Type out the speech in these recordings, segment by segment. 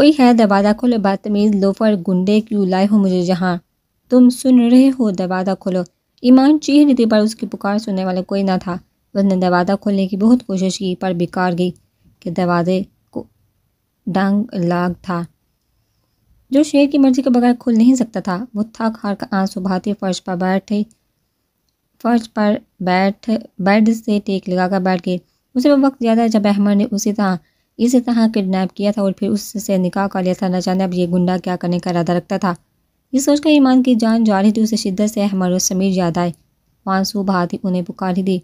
कोई है दरवाज़ा खोलो बदतमीज़ लोफर गुंडे क्यों लाए हो मुझे जहाँ तुम सुन रहे हो दरवाज़ा खोलो ईमान चीह रही थी पर उसकी पुकार सुनने वाला कोई ना था उसने दरवाज़ा खोलने की बहुत कोशिश की पर बेकार गई कि दरवाजे को डांग लाग था जो शेर की मर्जी के बगैर खुल नहीं सकता था वो थक हार का आंसू भाती फर्श पर बैठे फर्श पर बैठ बेड से टेक लगाकर बैठ गई उसे वक्त ज़्यादा जब अहमद ने उसी तरह इस तरह किडनैप किया था और फिर उससे निकाह कर लिया था न जाने अब ये गुंडा क्या करने का इरादा रखता था ये सोचकर ईमान की जान जा रही थी उसे शिद्दत से अहमद और समीर याद आए मानसू भाती उन्हें पुकार ही दी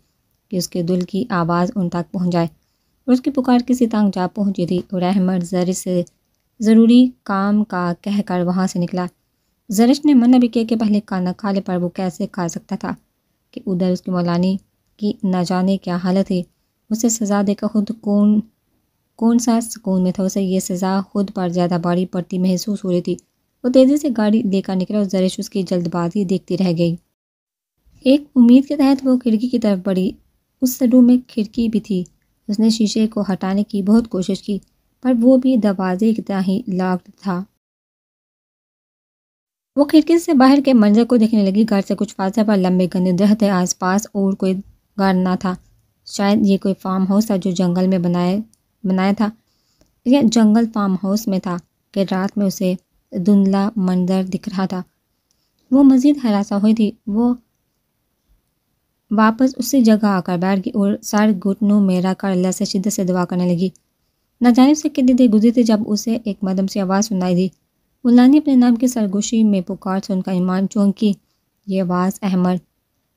कि उसके दिल की आवाज़ उन तक पहुँच जाए और उसकी पुकार किसी तंग जा पहुँची थी और अहमद जर से ज़रूरी काम का कहकर वहाँ से निकला जरिश ने मन भी किया कि पहले खाना खा ले पर वो कैसे खा सकता था कि उधर उसकी मौलानी की ना जाने क्या हालत थी उसे सज़ा देकर खुद कौन कौन सा सुकून में था उसे यह सज़ा खुद पर ज़्यादा बड़ी पड़ती महसूस हो रही थी वो तेज़ी से गाड़ी लेकर निकला और जरिश उसकी जल्दबाजी देखती रह गई एक उम्मीद के तहत वो खिड़की की तरफ बढ़ी उस सडू में खिड़की भी थी उसने शीशे को हटाने की बहुत कोशिश की पर वो भी दरवाजे की तरह ही लॉक्ड था वो खिड़की से बाहर के मंजर को देखने लगी घर से कुछ फासले पर लंबे गंदे दरख्त आसपास और कोई घर ना था शायद ये कोई फार्म हाउस था जो जंगल में बनाए बनाया था यह जंगल फार्म हाउस में था कि रात में उसे धुंधला मंजर दिख रहा था वो मज़ीद हरासा हुई थी वो वापस उसी जगह आकर बैठ गई और सारे घुटनों में रखकर अल्लाह से शिद्दत से दुआ करने लगी न जाने से कितनी देर गुजरी थी जब उसे एक मदम से आवाज़ सुनाई दी उलानी अपने नाम की सरगोशी में पुकार से उनका ईमान चौंकी ये आवाज़ अहमद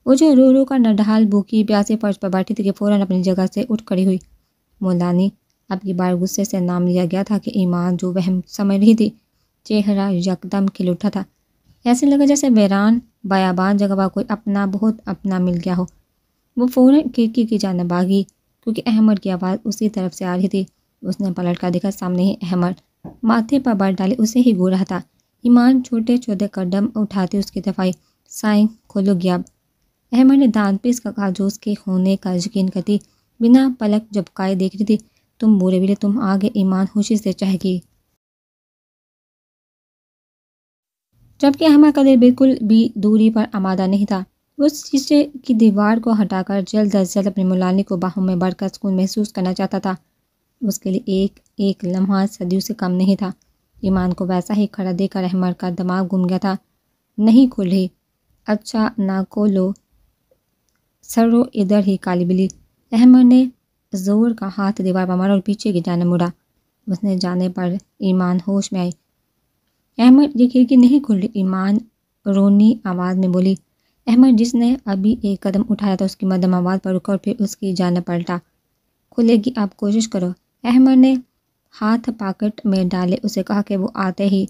वो जो रो रो कर नडहाल भूखी प्यासे फर्श पर बैठी थी कि फ़ौरन अपनी जगह से उठ खड़ी हुई मौलानी अब ये बार गुस्से से नाम लिया गया था कि ईमान जो वहम समझ रही थी चेहरा यकदम खिल उठा था ऐसे लगा जैसे वैरान बयाबान जगह पर कोई अपना बहुत अपना मिल गया हो वो फ़ौरन खिड़की की जानब भागी क्योंकि अहमद की आवाज़ उसी तरफ से आ रही थी उसने पलट कर देखा सामने ही अहमद माथे पर बाल डाले उसे ही गो रहा था ईमान छोटे छोटे कदम उठाते उसकी दफाई साई साय खोलो गया अहमद ने दान पीस का कहा जो उसके होने का यकीन करती बिना पलक झपकाए देख रही थी तुम बुरे बिले तुम आगे ईमान खुशी से चाहगी जबकि अहमद कदर बिल्कुल भी दूरी पर आमादा नहीं था उस शीशे की दीवार को हटाकर जल्द अज जल्द अपने मुलानी को बाहों में बढ़कर सुकून महसूस करना चाहता था उसके लिए एक एक लम्हा सदियों से कम नहीं था ईमान को वैसा ही खड़ा देकर अहमर का दिमाग घूम गया था नहीं खोले अच्छा ना खोलो सरो इधर ही काली बिली अहमर ने जोर का हाथ दीवार पर मारा और पीछे की जाने मुड़ा उसने जाने पर ईमान होश में आई अहमद ये खिड़की नहीं खुल रही ईमान रोनी आवाज़ में बोली अहमद जिसने अभी एक कदम उठाया था उसकी मदम आवाज़ पर रुका और फिर उसकी जान पलटा खुलेगी आप कोशिश करो अहमद ने हाथ पॉकेट में डाले उसे कहा कि वो आते ही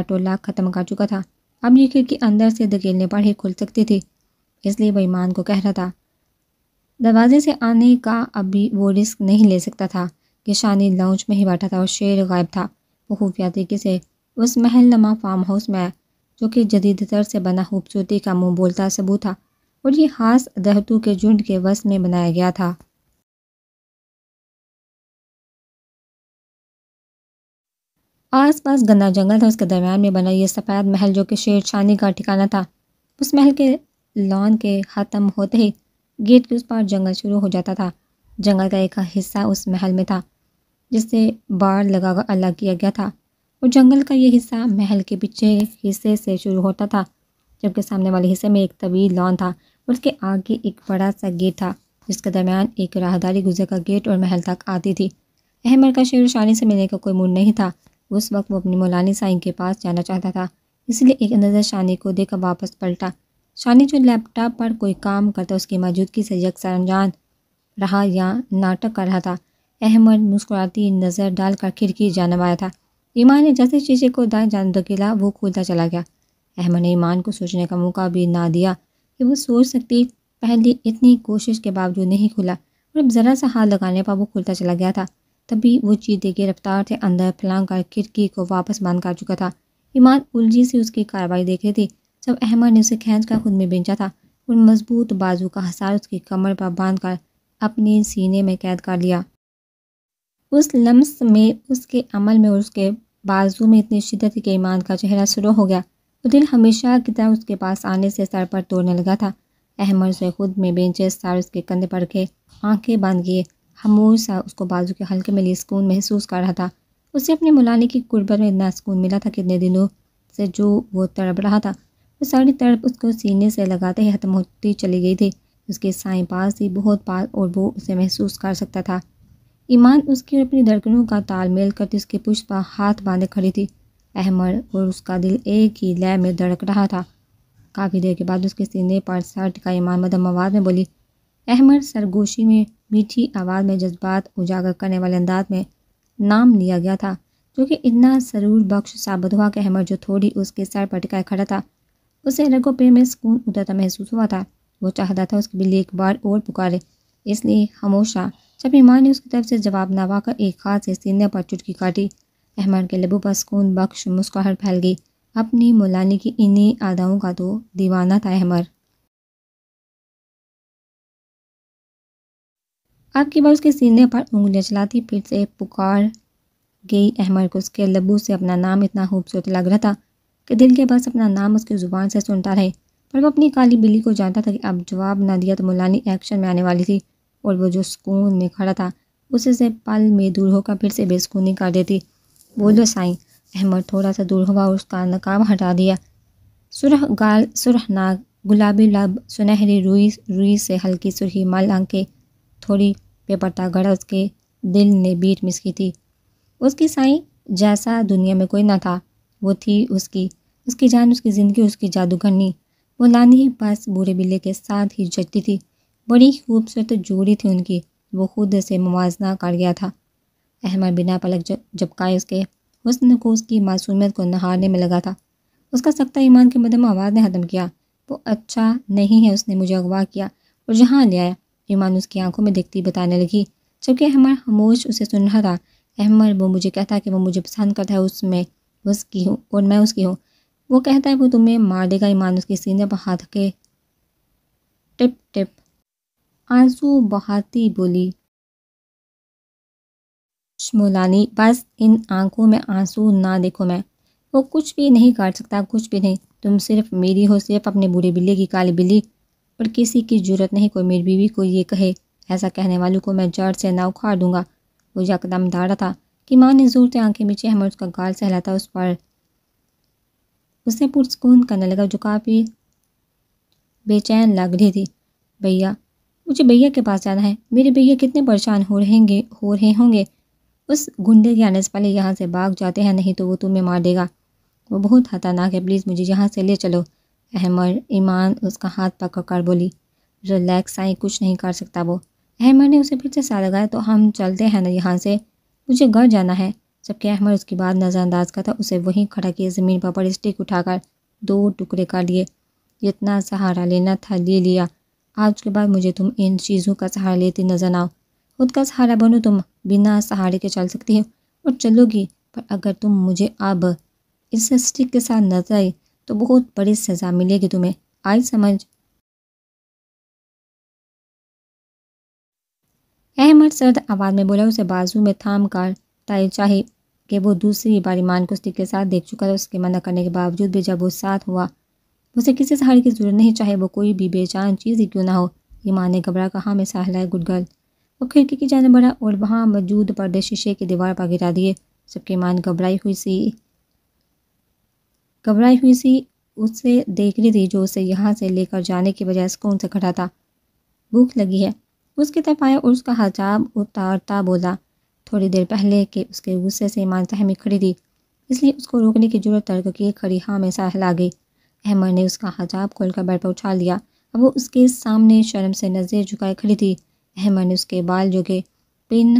आटोला लाख ख़त्म कर चुका था अब ये खिड़की अंदर से धकेलने पर ही खुल सकती थी इसलिए वह ईमान को कह रहा था दरवाजे से आने का अभी वो रिस्क नहीं ले सकता था कि शानी लाउंज में ही बैठा था और शेर गायब था वो खुफिया तरीके से उस महल नमा फार्म हाउस में जो कि जदीद तर से बना खूबसूरती का मुंह बोलता सबूत था और ये खास दहतू के झुंड के वस में बनाया गया था आसपास गंदा जंगल था उसके दरम्यान में बना यह सफ़ेद महल जो कि शेर शानी का ठिकाना था उस महल के लॉन के ख़त्म होते ही गेट के उस पार जंगल शुरू हो जाता था जंगल का एक हिस्सा उस महल में था जिससे बाढ़ लगाकर अलग किया गया था और जंगल का ये हिस्सा महल के पीछे हिस्से से शुरू होता था जबकि सामने वाले हिस्से में एक तवील लॉन था और उसके आगे एक बड़ा सा गेट था जिसके दरमियान एक राहदारी गुजर का गेट और महल तक आती थी अहमद का शेर शानी से मिलने का कोई मूड नहीं था उस वक्त वो अपनी मौलानी साईं के पास जाना चाहता था इसलिए एक अंदाजा शानी को देखकर वापस पलटा शानी जो लैपटॉप पर कोई काम करता उसकी मौजूदगी से यकसर अनजान रहा या नाटक कर रहा था अहमद मुस्कुराती नज़र डालकर खिड़की जानब आया था ईमान ने जैसे शीशे को दाएं जान धकेला वो खुलता चला गया अहमद ने ईमान को सोचने का मौका भी ना दिया कि वो सोच सकती पहले इतनी कोशिश के बावजूद नहीं खुला और अब ज़रा सा हाथ लगाने पर वो खुलता चला गया था तभी वो चीते की रफ्तार से अंदर फैलांग कर खिड़की को वापस बंद कर चुका था ईमान उलझी से उसकी कार्रवाई देख रही थी जब अहमद ने उसे खींच कर खुद में बेचा था उन मजबूत बाजू का हसार उसकी कमर पर बांध कर अपने सीने में कैद कर लिया उस लम्स में उसके अमल में और उसके बाजू में इतनी शिदत के ईमान का चेहरा शुरू हो गया वो दिल हमेशा की तरह उसके पास आने से सर पर तोड़ने लगा था अहमद उसे खुद में बेचे सर उसके कंधे पर के आंखें बांध गए हमोश सा उसको बाजू के हल्के में लिए सुकून महसूस कर रहा था उसे अपने मुलाने की कुर्बत में इतना सुकून मिला था कितने दिनों से जो वो तड़प रहा था वो तो सारी तड़प उसको सीने से लगाते ही ख़त्म होती चली गई थी उसके साई पास थी बहुत पास और वो उसे महसूस कर सकता था ईमान उसकी और अपनी धड़कनों का तालमेल करती उसके पुष्पा हाथ बांधे खड़ी थी अहमद और उसका दिल एक ही लय में धड़क रहा था काफ़ी देर के बाद उसके सीने पर सर टिका ईमान मदम आवाज़ में बोली अहमद सरगोशी में मीठी आवाज़ में जज्बात उजागर करने वाले अंदाज में नाम लिया गया था जो कि इतना सरूर बख्श साबित हुआ कि अहमद जो थोड़ी उसके सर पर टिकाए खड़ा था उसे रगों में सुकून उतरता महसूस हुआ था वो चाहता था उसकी बिल्ली एक बार और पुकारे इसलिए हमोशा जब माँ ने उसकी तरफ से जवाब ना पाकर एक खास से सीने पर चुटकी काटी अहमान के लबों पर सुकून बख्श मुस्कुराहट फैल गई अपनी मौलानी की इन्हीं आदाओं का तो दीवाना था अहमर आपकी बार उसके सीने पर उंगलियां चलाती फिर से पुकार गई अहमर को उसके लबू से अपना नाम इतना खूबसूरत लग रहा था कि दिल के बस अपना नाम उसकी ज़ुबान से सुनता रहे पर वह अपनी काली बिल्ली को जानता था कि अब जवाब ना दिया तो मुलानी एक्शन में आने वाली थी और वो जो सुकून में खड़ा था से पल में दूर होकर फिर से बेसकूनी कर देती बोलो साई अहमद थोड़ा सा दूर हुआ और उसका नकाब हटा दिया सुरह गाल सुरह नाग गुलाबी लब सुनहरी रुई रुई से हल्की सुरही मल आंखें थोड़ी पेपरता गड़ा उसके दिल ने बीट मिस की थी उसकी साई जैसा दुनिया में कोई ना था वो थी उसकी उसकी जान उसकी ज़िंदगी उसकी जादूगरनी वो लानी ही पास बूढ़े बिल्ले के साथ ही जटती थी बड़ी खूबसूरत जोड़ी थी उनकी वो खुद से मुवजना कर गया था अहमद बिना पलक झपकाए उसके हुसन को उसकी मासूमियत को नहारने में लगा था उसका सख्ता ईमान के मदम आवाज़ ने ख़त्म किया वो अच्छा नहीं है उसने मुझे अगवा किया और जहाँ ले आया ईमान उसकी आंखों में देखती बताने लगी जबकि अहमद खामोश उसे सुन रहा था अहमद वो मुझे कहता कि वो मुझे पसंद करता है उसमें उसकी हूँ और मैं उसकी हूँ वो कहता है वो तुम्हें मार देगा ईमान उसके सीने पर हाथ के टिप टिप आंसू बहाती बोली शमोलानी बस इन आंखों में आंसू ना देखो मैं वो कुछ भी नहीं काट सकता कुछ भी नहीं तुम सिर्फ मेरी हो सिर्फ अपने बूढ़े बिल्ली की काली बिल्ली और किसी की जरूरत नहीं कोई मेरी बीवी को ये कहे ऐसा कहने वालों को मैं जड़ से ना उखाड़ दूंगा वो यकदम धाड़ा था कि माँ ने ज़ोर से आंखें बीचे हमें उसका गाल सहलाता उस पर उसने पुरसकून करने लगा जो काफ़ी बेचैन लग रही थी भैया मुझे भैया के पास जाना है मेरे भैया कितने परेशान हो रहेंगे हो रहे होंगे उस गुंडे के आने से पहले यहाँ से भाग जाते हैं नहीं तो वो तुम्हें मार देगा वो बहुत खतरनाक है प्लीज़ मुझे यहाँ से ले चलो अहमद ईमान उसका हाथ पकड़ कर बोली रिलैक्स आई कुछ नहीं कर सकता वो अहमद ने उसे फिर से सा लगाया तो हम चलते हैं ना यहाँ से मुझे घर जाना है जबकि अहमद उसकी बात नज़रअंदाज था उसे वहीं खड़ा किए ज़मीन पर बड़ी स्टिक उठाकर दो टुकड़े कर लिए जितना सहारा लेना था ले लिया आज के बाद मुझे तुम इन चीज़ों का सहारा लेते नजर ना आओ खुद का सहारा बनो तुम बिना सहारे के चल सकती हो और चलोगी पर अगर तुम मुझे अब इस स्टिक के साथ नजर आई तो बहुत बड़ी सज़ा मिलेगी तुम्हें आई समझ अहमद सर्द आवाज़ में बोला उसे बाजू में थाम कर ताय चाहे कि वो दूसरी बार ईमान को स्टिक के साथ देख चुका था उसके मना करने के बावजूद भी जब वो साथ हुआ उसे किसी सहारे की जरूरत नहीं चाहे वो कोई भी बेचान चीज़ ही क्यों ना हो ईमान ने घबरा कहा मैं सहलाए गुडगल वो खिड़की की जाने बढ़ा और वहाँ मौजूद पर्दे शीशे की दीवार पर गिरा दिए सबके ईमान घबराई हुई सी घबराई हुई सी उसे देख रही थी जो उसे यहाँ से लेकर जाने के बजाय सुकून से खड़ा था भूख लगी है उसकी तरफ आया और उसका हजाब उतारता बोला थोड़ी देर पहले कि उसके गुस्से से ईमान सहमी खड़ी थी इसलिए उसको रोकने की जरूरत तर्क की खड़ी हाँ में सहला आ गई अहमद ने उसका हजाब खोलकर बैठ पर उछाल लिया अब वो उसके सामने शर्म से नज़र झुकाए खड़ी थी अहमद ने उसके बाल जो के पिन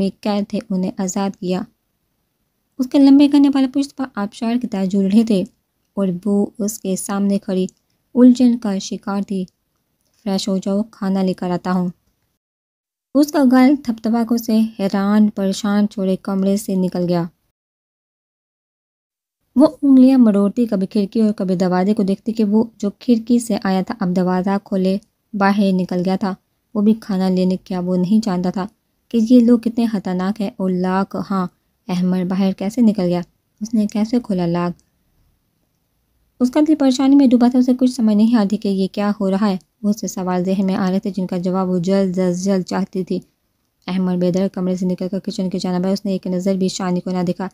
में कैद थे उन्हें आज़ाद किया उसके लंबे करने वाले पुश्त पर आबशार की तरह जुड़ रहे थे और वो उसके सामने खड़ी उलझन का शिकार थी फ्रेश हो जाओ खाना लेकर आता हूँ उसका गाल थपथपाकों से हैरान परेशान छोड़े कमरे से निकल गया वो उंगलियां मरोड़ती कभी खिड़की और कभी दरवाजे को देखती कि वो जो खिड़की से आया था अब दरवाज़ा खोले बाहर निकल गया था वो भी खाना लेने क्या वो नहीं जानता था कि ये लोग कितने खतरनाक है और लाख हाँ अहमद बाहर कैसे निकल गया उसने कैसे खोला लाख उसका दिल परेशानी में डूबा था उसे कुछ समझ नहीं आती कि ये क्या हो रहा है बहुत से सवाल जहन में आ रहे थे जिनका जवाब वो जल्द अज जल्द चाहती थी अहमद बेदर कमरे से निकलकर किचन की जाना उसने एक नज़र भी शानी को ना देखा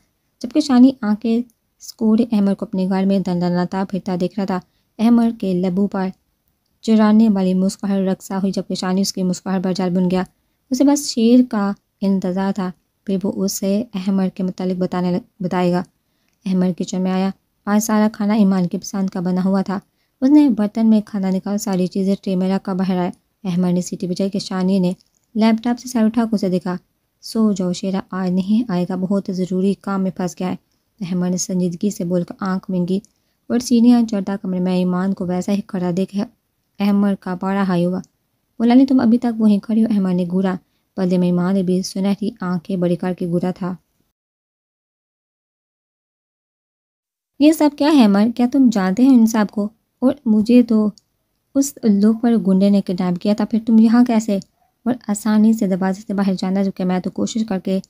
जबकि शानी आंखें स्कूल अहमद को अपने घर में दंदनाता फिरता देख रहा था अहमद के लबू पर चुराने वाली मुस्कुराहट रक्सा हुई जबकि शानी उसकी मुस्कुराहट पर जाल बुन गया उसे बस शेर का इंतज़ार था फिर वो उसे अहमद के मतलब बताने लग, बताएगा अहमद किचन में आया आज सारा खाना ईमान की पसंद का बना हुआ था उसने बर्तन में खाना निकाल सारी चीज़ें ट्रे में रखा बाहर आया अहमद ने सीटी बजाई के शानी ने लैपटॉप से सर उठा उसे देखा सो जाओ शेरा आज नहीं आएगा बहुत ज़रूरी काम में फंस गया है अहमद ने संजीदगी से बोलकर आंख मिंगी और सीनिया चढ़ता कमरे में ईमान को वैसा ही खड़ा देख अहमद का पारा हाई हुआ बोला नहीं तुम अभी तक वहीं खड़े हो अहमद ने घूरा पदे में ईमान ने भी सुना सुनहरी आंखें बड़ी करके घूरा था ये सब क्या है अमर क्या तुम जानते हो इन सब को और मुझे तो उस उल्लू पर गुंडे ने किडनैप किया था फिर तुम यहाँ कैसे और आसानी से दरवाजे से बाहर जाना जबकि मैं तो कोशिश करके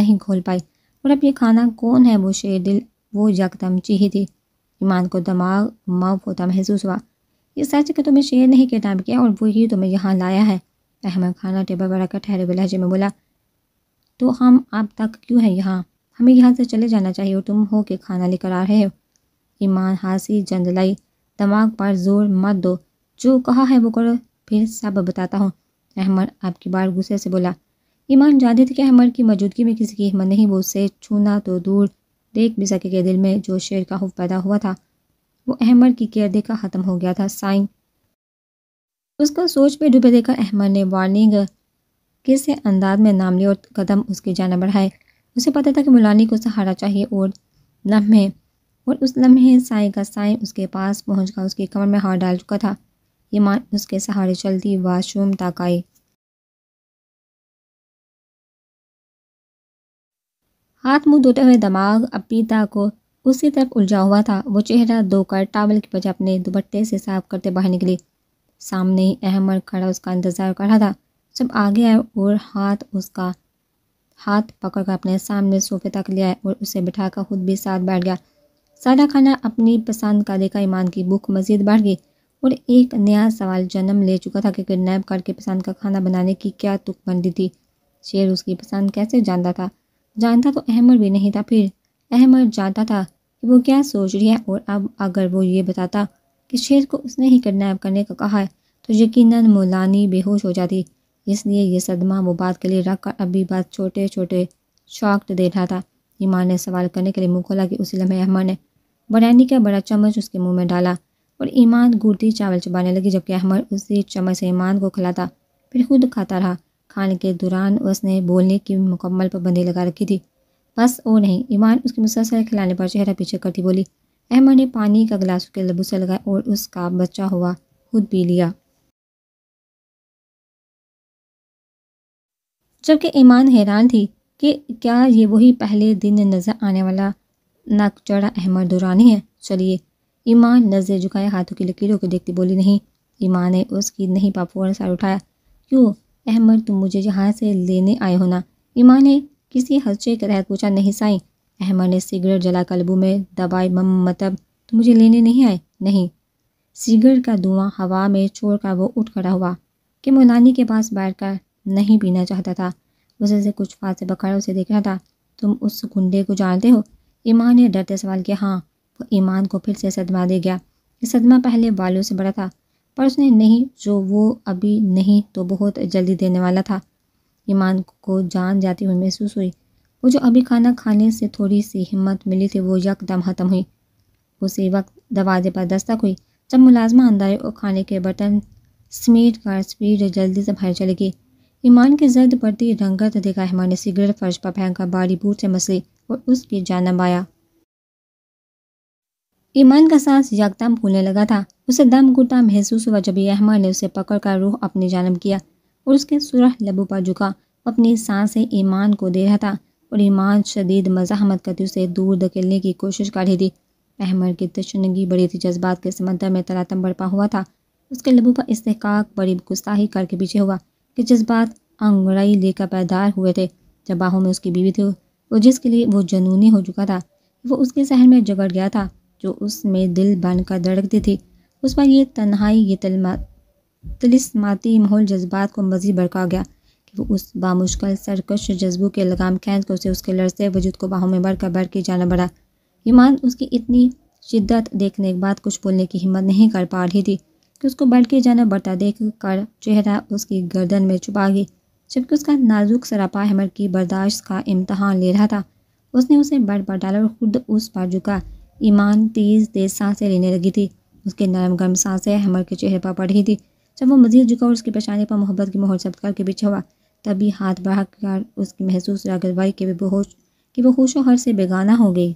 नहीं खोल पाई और अब ये खाना कौन है वो शेर दिल वो यकदम चीही थी ईमान को दिमाग माफ होता महसूस हुआ ये सच कि तुम्हें शेर नहीं किडनैप किया और वो ही तुम्हें तो यहाँ लाया है अहमद खाना टेबल पर रखकर ठहरे हुए लहजे में बोला तो हम अब तक क्यों हैं यहाँ हमें यहाँ से चले जाना चाहिए और तुम हो के खाना लेकर आ रहे हो ईमान हाँसी जंदलाई दिमाग पर जोर मत दो जो कहा है वो करो फिर सब बताता हूँ अहमद आपकी बार गुस्से से बोला ईमान जानते थे कि अहमद की मौजूदगी में किसी की हिम्मत नहीं वो उसे छूना तो दूर देख भी सके के दिल में जो शेर का हुफ पैदा हुआ था वो अहमद की केयर देखा ख़त्म हो गया था साइन उसको सोच में डूबे देखा अहमद ने वार्निंग किसे अंदाज में नाम लिया और कदम उसकी जाना बढ़ाए उसे पता था कि मुलानी को सहारा चाहिए और लम्हे और उस लम्हे साई का साई उसके पास पहुँच कर उसकी कमर में हाथ डाल चुका था ये मान उसके सहारे चलती वाशरूम तक आई हाथ मुंह धोते हुए दिमाग अपीता को उसी तरफ उलझा हुआ था वो चेहरा धोकर टावल की वजह अपने दुपट्टे से साफ करते बाहर निकली सामने ही अहमद खड़ा उसका इंतज़ार कर रहा था सब आगे आए और हाथ उसका हाथ पकड़कर अपने सामने सोफे तक ले आए और उसे बिठाकर खुद भी साथ बैठ गया सारा खाना अपनी पसंद का देखा ईमान की भूख मज़ीद बढ़ गई और एक नया सवाल जन्म ले चुका था कि किडनैप करके पसंद का खाना बनाने की क्या तुक बनती थी शेर उसकी पसंद कैसे जानता था जानता तो अहमद भी नहीं था फिर अहमद जानता था कि वो क्या सोच रही है और अब अगर वो ये बताता कि शेर को उसने ही किडनैप करने का कहा है तो यकीनन मौलानी बेहोश हो जाती इसलिए यह सदमा बात के लिए रख कर अभी बात छोटे छोटे शॉक दे रहा था ईमान ने सवाल करने के लिए मुँह खोला कि उसी लम्हे अहमद ने बरानी का बड़ा चम्मच उसके मुंह में डाला और ईमान घूरती चावल चबाने लगी जबकि अहमद उसी चम्मच से ईमान को खिलाता फिर खुद खाता रहा खाने के दौरान उसने बोलने की मुकम्मल पाबंदी लगा रखी थी बस ओ नहीं ईमान उसके मुसलसल खिलाने पर चेहरा पीछे करती बोली अहमद ने पानी का गिलास उसके लबू से लगाया और उसका बच्चा हुआ खुद पी लिया जबकि ईमान हैरान थी कि क्या ये वही पहले दिन नज़र आने वाला नाक चढ़ा अहमद दुरानी है चलिए ईमान नजर झुकाए हाथों की लकीरों को देखती बोली नहीं ईमान ने उसकी नहीं पापूर्ण सार उठाया क्यों अहमद तुम मुझे यहाँ से लेने आए हो ना ईमान ने किसी हदचे के तहत पूछा नहीं साई अहमद ने सिगरेट जला कलबू में दबाई मम मतब तुम मुझे लेने नहीं आए नहीं सिगरेट का धुआं हवा में छोड़कर वो उठ खड़ा हुआ कि मोलानी के पास बैठकर नहीं पीना चाहता था उसे से कुछ फासले बखाड़ा उसे देख रहा था तुम उस गुंडे को जानते हो ईमान ने डरते सवाल किया हाँ वो ईमान को फिर से सदमा दे गया ये सदमा पहले बालों से बड़ा था पर उसने नहीं जो वो अभी नहीं तो बहुत जल्दी देने वाला था ईमान को जान जाती हुई महसूस हुई वो जो अभी खाना खाने से थोड़ी सी हिम्मत मिली थी वो यकदम ख़त्म हुई उसी वक्त दरवाजे पर दस्तक हुई जब मुलाजमा अंदर और खाने के बटन समेट कर स्पीड जल्दी से भर चले गई ईमान की जर्द पड़ती रंगत देखा हिमान ने सिगरेट फर्श पर फेंका बारी बूट से मसली और उसकी जानब आया ईमान का सांस यकदम फूलने लगा था उसे दम घुटा महसूस हुआ जब अहमद ने उसे पकड़ कर रूह अपनी जानब किया और उसके सुरह लबू पर झुका अपनी सांसें ईमान को दे रहा था और ईमान शदीद मजामत करती उसे दूर धकेलने की कोशिश कर रही थी अहमद की तशनगी बड़ी थी जज्बात के समंदर में तलातम बढ़पा हुआ था उसके लबू पर इस्तेकाक बड़ी गुस्ताही करके पीछे हुआ कि जज्बात अंगड़ाई लेकर पैदार हुए थे जब बाहों में उसकी बीवी थी और जिसके लिए वो जुनूनी हो चुका था वो उसके शहर में जगड़ गया था जो उसमें दिल बन कर धड़कती थी उस पर यह तन्हाई ये तलमा माहौल जज्बात को मज़ीद भड़का गया कि वो उस बामुश्किल सरकश जज्बों के लगाम खेद कर उसे उसके लड़ते वजूद को बाहों में बढ़कर बढ़ के जाना पड़ा ईमान उसकी इतनी शिद्दत देखने के बाद कुछ बोलने की हिम्मत नहीं कर पा रही थी कि उसको बढ़ के जाना बढ़ता देख कर चेहरा उसकी गर्दन में छुपा गई जबकि उसका नाजुक सरापा हेमर की बर्दाश्त का इम्तहान ले रहा था उसने उसे बढ़ पर डाला और खुद उस पर झुका ईमान तेज़ तेज़ सांसें लेने लगी थी उसके नरम गर्म सांसें हेमर के चेहरे पर पड़ रही थी जब वो मजीद झुका और उसकी पेशानी पर मोहब्बत की मोहर सब्तकार के पीछे हुआ तभी हाथ बढ़ाकर उसकी महसूस रागरबाई के बहुत कि वो खुश हर से बेगाना हो गई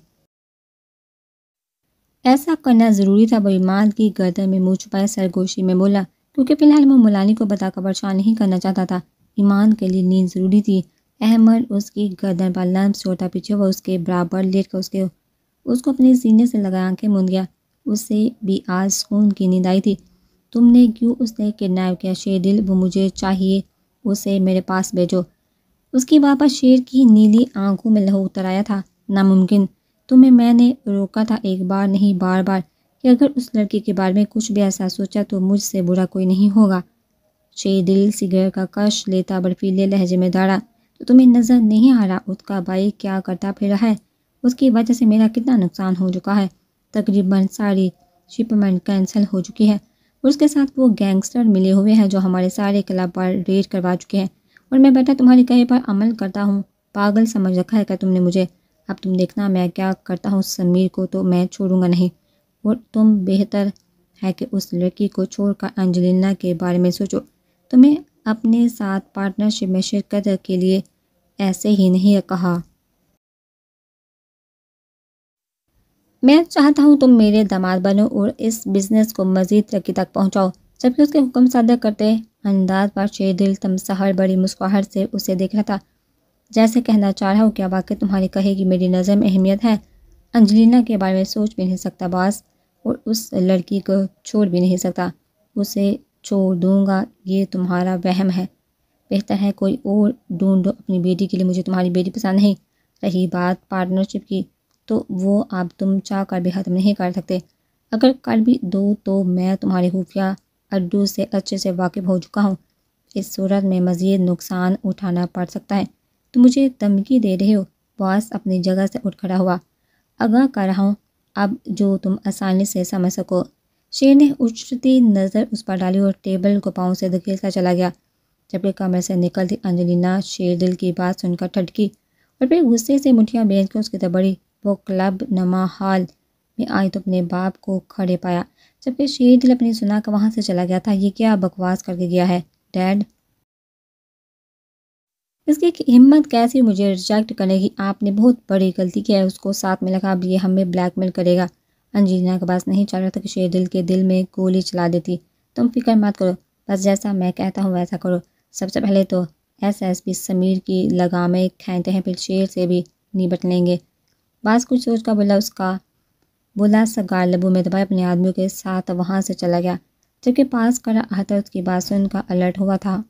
ऐसा करना ज़रूरी था वो ईमान की गर्दन में मुँह छुपाए सरगोशी में बोला क्योंकि फ़िलहाल वो मुलानी को बताकर परेशान नहीं करना चाहता था ईमान के लिए नींद ज़रूरी थी अहमद उसकी गर्दन पर लम्ब छोटा पीछे व उसके बराबर लेट कर उसके उसको अपने सीने से लगा आंखें मुन गया उससे भी आज सुकून की नींद आई थी तुमने क्यों उसने किडनैप किया शेर दिल वो मुझे चाहिए उसे मेरे पास भेजो उसकी वापस शेर की नीली आंखों में लहू उतर आया था नामुमकिन तुम्हें मैंने रोका था एक बार नहीं बार बार कि अगर उस लड़की के बारे में कुछ भी ऐसा सोचा तो मुझसे बुरा कोई नहीं होगा शे दिल सिगर का कश लेता बर्फीले लहजे में दाड़ा तो तुम्हें नज़र नहीं आ रहा उसका भाई क्या करता फिर है उसकी वजह से मेरा कितना नुकसान हो चुका है तकरीबन सारी शिपमेंट कैंसिल हो चुकी है और उसके साथ वो गैंगस्टर मिले हुए हैं जो हमारे सारे क्लब पर रेड करवा चुके हैं और मैं बेटा तुम्हारे कहे पर अमल करता हूँ पागल समझ रखा है क्या तुमने मुझे अब तुम देखना मैं क्या करता हूँ समीर को तो मैं छोड़ूंगा नहीं और तुम बेहतर है कि उस लड़की को छोड़कर अंजलिना के बारे में सोचो तुम्हें अपने साथ पार्टनरशिप में शिरकत के लिए ऐसे ही नहीं कहा मैं चाहता हूँ तुम मेरे दामाद बनो और इस बिज़नेस को मज़ीद तरक्की तक पहुँचाओ जबकि उसके हुक्म सादा करते अंदाज पर शेर दिल तमसहर बड़ी मुस्कुराहट से उसे देख रहा था जैसे कहना चाह रहा हूँ क्या वाकई तुम्हारी कहेगी मेरी नज़र में अहमियत है अंजलिना के बारे में सोच भी नहीं सकता बास और उस लड़की को छोड़ भी नहीं सकता उसे छोड़ दूँगा ये तुम्हारा वहम है बेहतर है कोई और ढूंढो अपनी बेटी के लिए मुझे तुम्हारी बेटी पसंद नहीं रही बात पार्टनरशिप की तो वो आप तुम चाह कर भी ख़त्म नहीं कर सकते अगर कर भी दो तो मैं तुम्हारे खुफिया अड्डू से अच्छे से वाकिफ़ हो चुका हूँ इस सूरत में मज़ीद नुकसान उठाना पड़ सकता है तो मुझे धमकी दे रहे हो बॉस अपनी जगह से उठ खड़ा हुआ आगाह कर रहा हूँ अब जो तुम आसानी से समझ सको शेर ने उछती नज़र उस पर डाली और टेबल को पाँव से धकेलता चला गया जबकि कमरे से निकलती अंजलिना शेर दिल की बात सुनकर ठटकी और फिर गुस्से से मुठियाँ बेच कर उसकी दबड़ी वो क्लब नमा हाल में आई तो अपने बाप को खड़े पाया जबकि शेर दिल अपनी सुना कर वहाँ से चला गया था ये क्या बकवास करके गया है डैड इसकी हिम्मत कैसी मुझे रिजेक्ट करेगी आपने बहुत बड़ी गलती की है उसको साथ में लगा अब ये हमें ब्लैकमेल करेगा अंजीना के पास नहीं चल रहा था कि शेर दिल के दिल में गोली चला देती तुम फिक्र मत करो बस जैसा मैं कहता हूँ वैसा करो सबसे पहले तो एस एस पी समीर की लगामें खेते हैं फिर शेर से भी निपट लेंगे बस कुछ सोच का बोला उसका बोला सगार लबू में दबाए अपने आदमियों के साथ वहाँ से चला गया जबकि पास कर आता उसकी बात सुनकर अलर्ट हुआ था